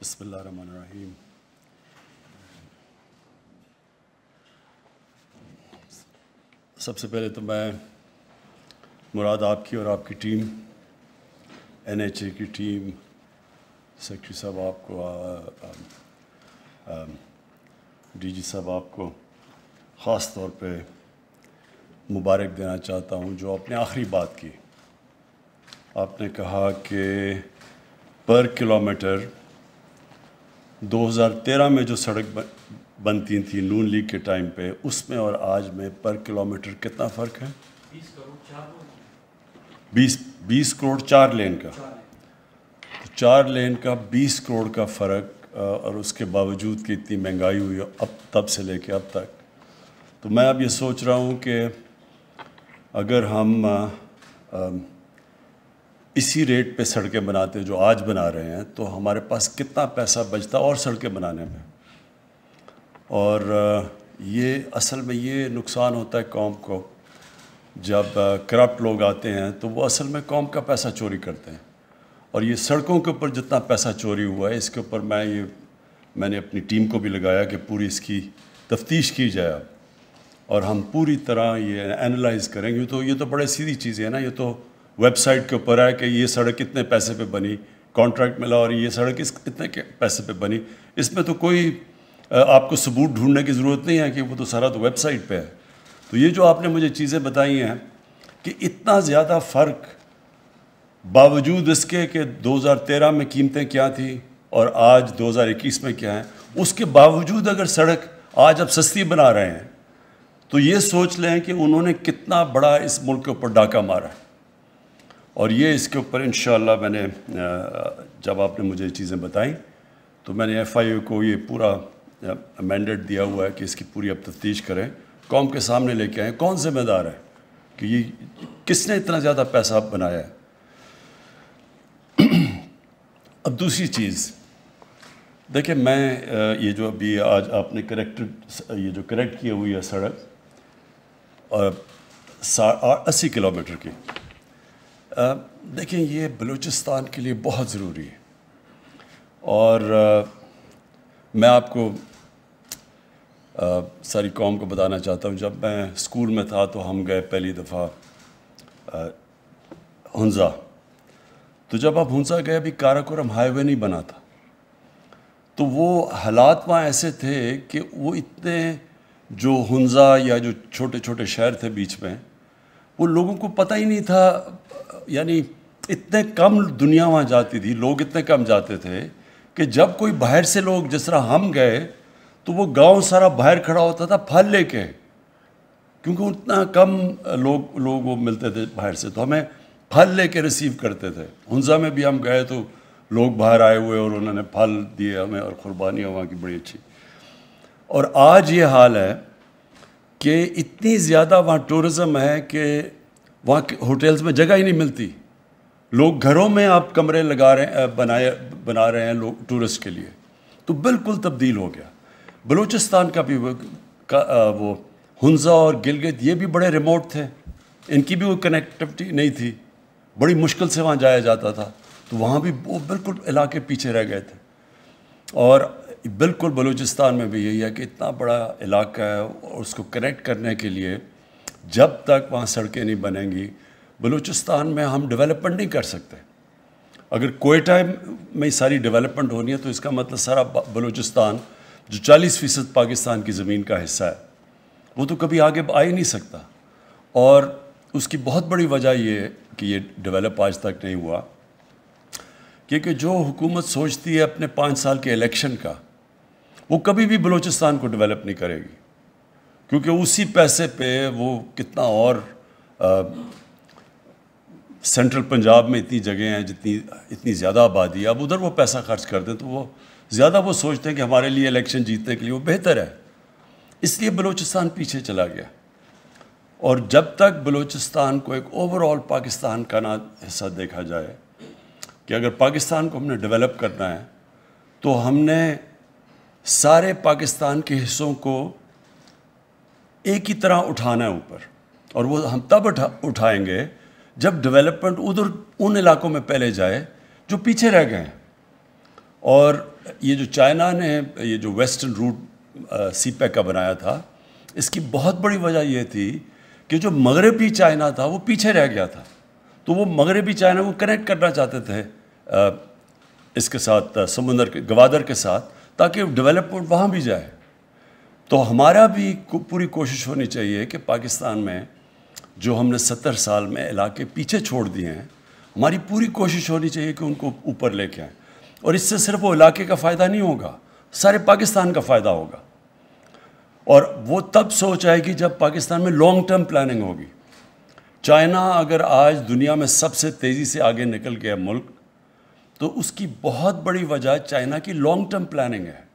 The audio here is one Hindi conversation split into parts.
बसमीम सबसे पहले तो मैं मुराद आपकी और आपकी टीम एन एच ए की टीम सेक्रेटरी साहब आपको डी जी साहब आपको ख़ास तौर पे मुबारक देना चाहता हूँ जो आपने आखिरी बात की आपने कहा कि पर किलोमीटर 2013 में जो सड़क बनती थी नून लीग के टाइम पे उसमें और आज में पर किलोमीटर कितना फ़र्क है बीस बीस करोड़ चार लेन का तो चार लेन का बीस करोड़ का फ़र्क और उसके बावजूद कि इतनी महंगाई हुई अब तब से लेके अब तक तो मैं अब ये सोच रहा हूँ कि अगर हम आ, आ, इसी रेट पे सड़कें बनाते जो आज बना रहे हैं तो हमारे पास कितना पैसा बचता और सड़कें बनाने में और ये असल में ये नुकसान होता है कौम को जब करप्ट लोग आते हैं तो वो असल में कौम का पैसा चोरी करते हैं और ये सड़कों के ऊपर जितना पैसा चोरी हुआ है इसके ऊपर मैं ये मैंने अपनी टीम को भी लगाया कि पूरी इसकी तफ्तीश की जाए और हम पूरी तरह ये एनालाइज़ करेंगे तो ये तो बड़े सीधी चीज़ें हैं ना ये तो वेबसाइट के ऊपर है कि ये सड़क कितने पैसे पे बनी कॉन्ट्रैक्ट मिला और ये सड़क इस कितने पैसे पे बनी इसमें तो कोई आपको सबूत ढूंढने की ज़रूरत नहीं है कि वो तो सारा तो वेबसाइट पे है तो ये जो आपने मुझे चीज़ें बताई हैं कि इतना ज़्यादा फ़र्क बावजूद इसके कि 2013 में कीमतें क्या थी और आज 2021 में क्या हैं उसके बावजूद अगर सड़क आज आप सस्ती बना रहे हैं तो ये सोच लें कि उन्होंने कितना बड़ा इस मुल्क के ऊपर डाका मारा है और ये इसके ऊपर इन मैंने जब आपने मुझे चीज़ें बताई तो मैंने एफ को ये पूरा मैंडेट दिया हुआ है कि इसकी पूरी अब तफ्तीश करें कौम के सामने लेके आए कौन जिम्मेदार है कि ये किसने इतना ज़्यादा पैसा बनाया है अब दूसरी चीज़ देखिए मैं ये जो अभी आज आपने करेक्ट ये जो करेक्ट किए हुई है सड़क और अस्सी किलोमीटर की देखें ये बलूचिस्तान के लिए बहुत ज़रूरी है और आ, मैं आपको आ, सारी कौम को बताना चाहता हूँ जब मैं स्कूल में था तो हम गए पहली दफ़ा हंजा तो जब आप हंसा गए अभी काराकोरम हाईवे नहीं बना था तो वो हालात वहाँ ऐसे थे कि वो इतने जो हंजा या जो छोटे छोटे शहर थे बीच में वो लोगों को पता ही नहीं था यानी इतने कम दुनिया वहाँ जाती थी लोग इतने कम जाते थे कि जब कोई बाहर से लोग जिस तरह हम गए तो वो गांव सारा बाहर खड़ा होता था फल लेके क्योंकि उतना कम लोग लोग वो मिलते थे बाहर से तो हमें फल लेके रिसीव करते थे हंजा में भी हम गए तो लोग बाहर आए हुए और उन्होंने फल दिए हमें और क़ुरबानियाँ वहाँ की बड़ी अच्छी और आज ये हाल है कि इतनी ज़्यादा वहाँ टूरिज़म है कि वहाँ होटल्स में जगह ही नहीं मिलती लोग घरों में आप कमरे लगा रहे बनाए बना रहे हैं लोग टूरिस्ट के लिए तो बिल्कुल तब्दील हो गया बलूचिस्तान का भी वो, का, आ, वो हंजा और गिलगित ये भी बड़े रिमोट थे इनकी भी वो कनेक्टिविटी नहीं थी बड़ी मुश्किल से वहाँ जाया जाता था तो वहाँ भी वो बिल्कुल इलाके पीछे रह गए थे और बिल्कुल बलूचिस्तान में भी यही है कि इतना बड़ा इलाका है और उसको कनेक्ट करने के लिए जब तक वहाँ सड़कें नहीं बनेंगी बलूचिस्तान में हम डेवलपमेंट नहीं कर सकते अगर कोयटा में सारी डेवलपमेंट होनी है तो इसका मतलब सारा बलूचिस्तान जो 40 फ़ीसद पाकिस्तान की ज़मीन का हिस्सा है वो तो कभी आगे आ ही नहीं सकता और उसकी बहुत बड़ी वजह ये कि ये डेवलप आज तक नहीं हुआ क्योंकि जो हुकूमत सोचती है अपने पाँच साल के इलेक्शन का वो कभी भी बलूचिस्तान को डेवलप नहीं करेगी क्योंकि उसी पैसे पे वो कितना और आ, सेंट्रल पंजाब में इतनी जगह हैं जितनी इतनी ज़्यादा आबादी है अब उधर वो पैसा खर्च कर दें तो वो ज़्यादा वो सोचते हैं कि हमारे लिए इलेक्शन जीतने के लिए वो बेहतर है इसलिए बलूचिस्तान पीछे चला गया और जब तक बलूचिस्तान को एक ओवरऑल पाकिस्तान का ना हिस्सा देखा जाए कि अगर पाकिस्तान को हमने डेवलप करना है तो हमने सारे पाकिस्तान के हिस्सों को एक ही तरह उठाना है ऊपर और वो हम तब उठा उठाएंगे जब डेवलपमेंट उधर उन इलाकों में पहले जाए जो पीछे रह गए हैं और ये जो चाइना ने ये जो वेस्टर्न रूट सी पैक का बनाया था इसकी बहुत बड़ी वजह ये थी कि जो मगरबी चाइना था वो पीछे रह गया था तो वो मगरबी चाइना को कनेक्ट करना चाहते थे आ, इसके साथ समुंदर के गवादर के साथ ताकि डेवलपमेंट वहाँ भी जाए तो हमारा भी पूरी कोशिश होनी चाहिए कि पाकिस्तान में जो हमने सत्तर साल में इलाके पीछे छोड़ दिए हैं हमारी पूरी कोशिश होनी चाहिए कि उनको ऊपर लेके आए और इससे सिर्फ वो इलाके का फ़ायदा नहीं होगा सारे पाकिस्तान का फ़ायदा होगा और वो तब सोच आएगी जब पाकिस्तान में लॉन्ग टर्म प्लानिंग होगी चाइना अगर आज दुनिया में सबसे तेज़ी से आगे निकल गया मुल्क तो उसकी बहुत बड़ी वजह चाइना की लॉन्ग टर्म प्लानिंग है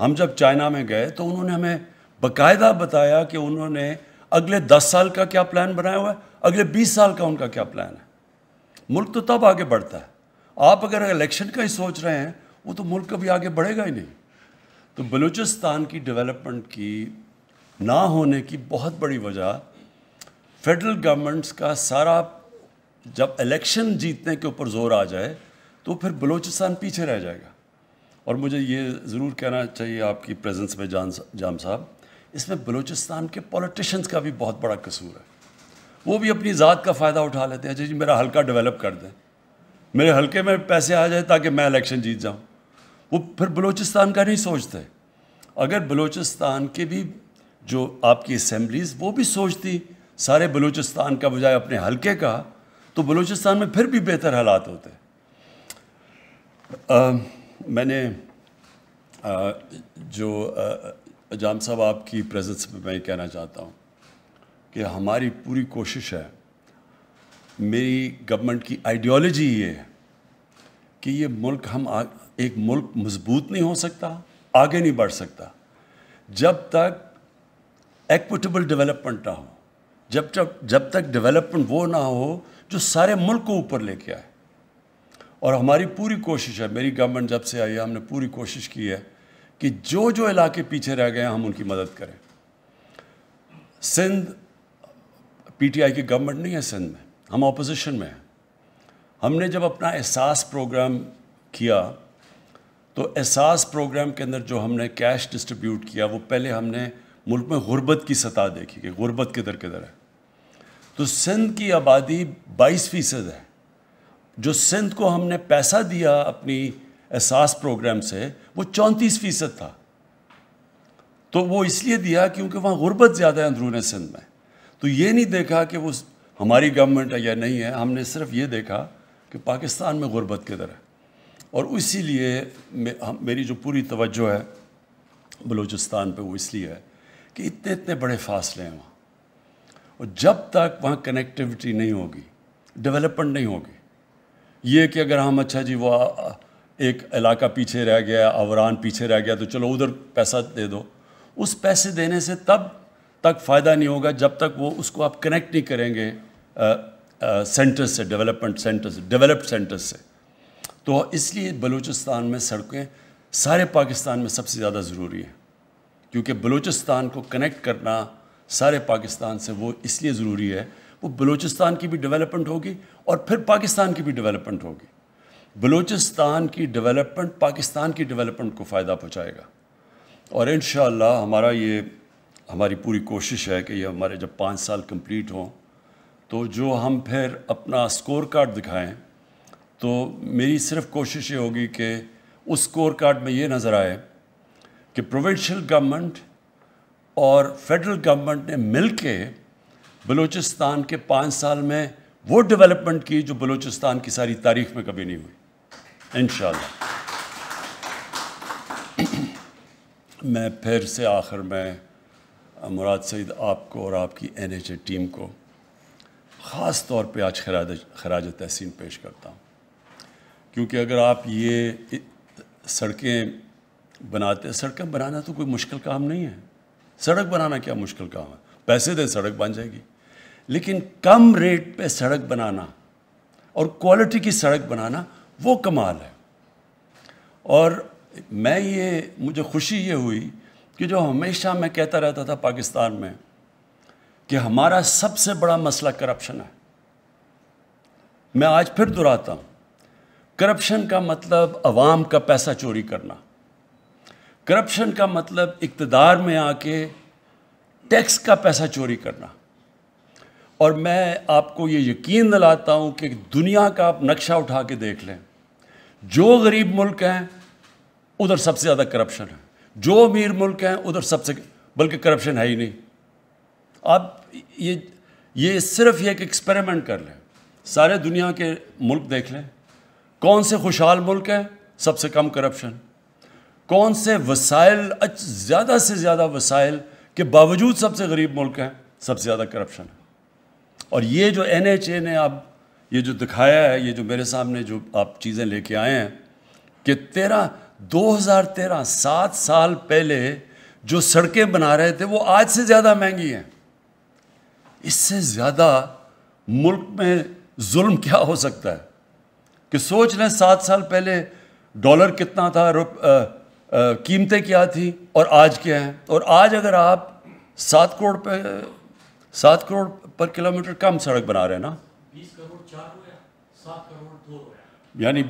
हम जब चाइना में गए तो उन्होंने हमें बकायदा बताया कि उन्होंने अगले दस साल का क्या प्लान बनाया हुआ है अगले बीस साल का उनका क्या प्लान है मुल्क तो तब आगे बढ़ता है आप अगर इलेक्शन का ही सोच रहे हैं वो तो मुल्क कभी आगे बढ़ेगा ही नहीं तो बलूचिस्तान की डेवलपमेंट की ना होने की बहुत बड़ी वजह फेडरल गवर्नमेंट्स का सारा जब इलेक्शन जीतने के ऊपर जोर आ जाए तो फिर बलोचिस्तान पीछे रह जाएगा और मुझे ये ज़रूर कहना चाहिए आपकी प्रेजेंस में जान जाम साहब इसमें बलोचिस्तान के पॉलिटिशियंस का भी बहुत बड़ा कसूर है वो भी अपनी ज़ात का फ़ायदा उठा लेते हैं जी मेरा हल्का डेवलप कर दें मेरे हल्के में पैसे आ जाए ताकि मैं इलेक्शन जीत जाऊँ वो फिर बलोचिस्तान का नहीं सोचते अगर बलोचिस्तान के भी जो आपकी असम्बलीज़ वो भी सोचती सारे बलूचिस्तान का बजाय अपने हल्के का तो बलूचिस्तान में फिर भी बेहतर हालात होते हैं मैंने आ, जो जाम साहब आपकी प्रेजेंस में मैं कहना चाहता हूँ कि हमारी पूरी कोशिश है मेरी गवर्नमेंट की आइडियोलॉजी ये है कि ये मुल्क हम आ, एक मुल्क मजबूत नहीं हो सकता आगे नहीं बढ़ सकता जब तक एक्विटेबल डेवलपमेंट ना हो जब तक जब तक डेवलपमेंट वो ना हो जो सारे मुल्क को ऊपर लेके आए और हमारी पूरी कोशिश है मेरी गवर्नमेंट जब से आई है हमने पूरी कोशिश की है कि जो जो इलाके पीछे रह गए हैं हम उनकी मदद करें सिंध पीटीआई की गवर्नमेंट नहीं है सिंध में हम अपोजिशन में हैं हमने जब अपना एहसास प्रोग्राम किया तो एहसास प्रोग्राम के अंदर जो हमने कैश डिस्ट्रीब्यूट किया वो पहले हमने मुल्क में गुर्बत की सतह देखी कि गुर्बत किधर किधर है तो सिंध की आबादी 22 फीसद है जो सिंध को हमने पैसा दिया अपनी एहसास प्रोग्राम से वो चौंतीस फ़ीसद था तो वो इसलिए दिया क्योंकि वहाँ गुर्बत ज़्यादा है अंदरून सिंध में तो ये नहीं देखा कि वो हमारी गवर्नमेंट है या नहीं है हमने सिर्फ ये देखा कि पाकिस्तान में गुर्बत किधर है और इसीलिए लिए मेरी जो पूरी तवज्जो है बलूचिस्तान पे वो इसलिए है कि इतने इतने बड़े फासले हैं वहाँ और जब तक वहाँ कनेक्टिविटी नहीं होगी डेवलपमेंट नहीं होगी ये कि अगर हम अच्छा जी वो एक इलाका पीछे रह गया अवरान पीछे रह गया तो चलो उधर पैसा दे दो उस पैसे देने से तब तक फ़ायदा नहीं होगा जब तक वो उसको आप कनेक्ट नहीं करेंगे सेंटर्स से डेवलपमेंट सेंटर से डेवलप्ड सेंटर से तो इसलिए बलूचिस्तान में सड़कें सारे पाकिस्तान में सबसे ज़्यादा ज़रूरी हैं क्योंकि बलूचिस्तान को कनेक्ट करना सारे पाकिस्तान से वो इसलिए ज़रूरी है वो बलूचिस्तान की भी डेवलपमेंट होगी और फिर पाकिस्तान की भी डेवलपमेंट होगी बलूचिस्तान की डेवलपमेंट पाकिस्तान की डेवलपमेंट को फ़ायदा पहुँचाएगा और इन हमारा ये हमारी पूरी कोशिश है कि ये हमारे जब पाँच साल कम्प्लीट हों तो जो हम फिर अपना स्कोर कार्ड दिखाएं तो मेरी सिर्फ कोशिश ये होगी कि उस स्कोर कार्ड में ये नज़र आए कि प्रोविंशियल गवर्नमेंट और फेडरल गवर्नमेंट ने मिल के बलूचिस्तान के पाँच साल में वो डेवलपमेंट की जो बलूचिस्तान की सारी तारीख में कभी नहीं हुई इन मैं फिर से आखिर में मुराद सईद आपको और आपकी एन टीम को ख़ास तौर पे आज खराज खराज तहसीन पेश करता हूँ क्योंकि अगर आप ये सड़कें बनाते सड़कें बनाना तो कोई मुश्किल काम नहीं है सड़क बनाना क्या मुश्किल काम है पैसे दें सड़क बन जाएगी लेकिन कम रेट पे सड़क बनाना और क्वालिटी की सड़क बनाना वो कमाल है और मैं ये मुझे खुशी ये हुई कि जो हमेशा मैं कहता रहता था पाकिस्तान में कि हमारा सबसे बड़ा मसला करप्शन है मैं आज फिर दोहराता हूँ करप्शन का मतलब अवाम का पैसा चोरी करना करप्शन का मतलब इकतदार में आके टैक्स का पैसा चोरी करना और मैं आपको ये यकीन दिलाता हूँ कि दुनिया का आप नक्शा उठा के देख लें जो गरीब मुल्क हैं उधर सबसे ज़्यादा करप्शन है जो अमीर मुल्क हैं उधर सबसे बल्कि करप्शन है ही नहीं आप ये ये सिर्फ ये एक एक्सपेरिमेंट कर लें सारे दुनिया के मुल्क देख लें कौन से खुशहाल मुल्क हैं सबसे कम करप्शन कौन से वसाइल ज़्यादा से ज़्यादा वसाइल के बावजूद सबसे गरीब मुल्क हैं सबसे ज़्यादा करप्शन है और ये जो एन ने आप ये जो दिखाया है ये जो मेरे सामने जो आप चीज़ें लेके आए हैं कि तेरह 2013 सात साल पहले जो सड़कें बना रहे थे वो आज से ज़्यादा महंगी हैं इससे ज़्यादा मुल्क में जुल्म क्या हो सकता है कि सोच लें सात साल पहले डॉलर कितना था कीमतें क्या थी और आज क्या हैं और आज अगर आप सात करोड़ पे सात करोड़ पर किलोमीटर कम सड़क बना रहे हैं ना यानी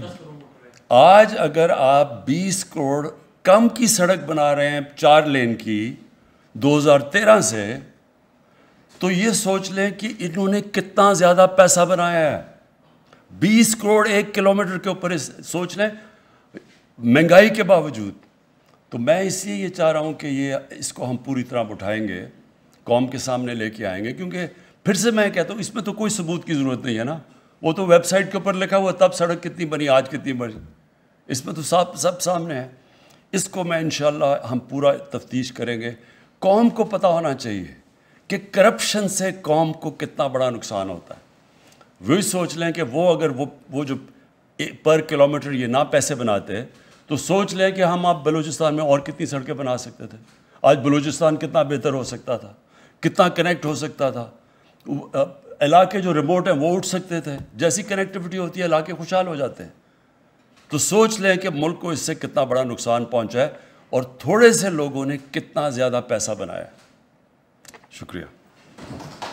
आज अगर आप 20 करोड़ कम की सड़क बना रहे हैं चार लेन की 2013 से तो ये सोच लें कि इन्होंने कितना ज़्यादा पैसा बनाया है 20 करोड़ एक किलोमीटर के ऊपर सोच लें महंगाई के बावजूद तो मैं इसलिए ये चाह रहा हूं कि ये इसको हम पूरी तरह उठाएंगे कौम के सामने लेके आएंगे क्योंकि फिर से मैं कहता हूँ इसमें तो कोई सबूत की ज़रूरत नहीं है ना वो तो वेबसाइट के ऊपर लिखा हुआ तब सड़क कितनी बनी आज कितनी बनी इसमें तो साफ सब सामने है इसको मैं इन हम पूरा तफ्तीश करेंगे कौम को पता होना चाहिए कि करप्शन से कौम को कितना बड़ा नुकसान होता है वही सोच लें कि वो अगर वो वो जो पर किलोमीटर ये ना पैसे बनाते तो सोच लें कि हम आप बलूचिस्तान में और कितनी सड़कें बना सकते थे आज बलूचिस्तान कितना बेहतर हो सकता था कितना कनेक्ट हो सकता था इलाके जो रिमोट हैं वो उठ सकते थे जैसी कनेक्टिविटी होती है इलाके खुशहाल हो जाते हैं तो सोच लें कि मुल्क को इससे कितना बड़ा नुकसान पहुंचा है और थोड़े से लोगों ने कितना ज़्यादा पैसा बनाया शुक्रिया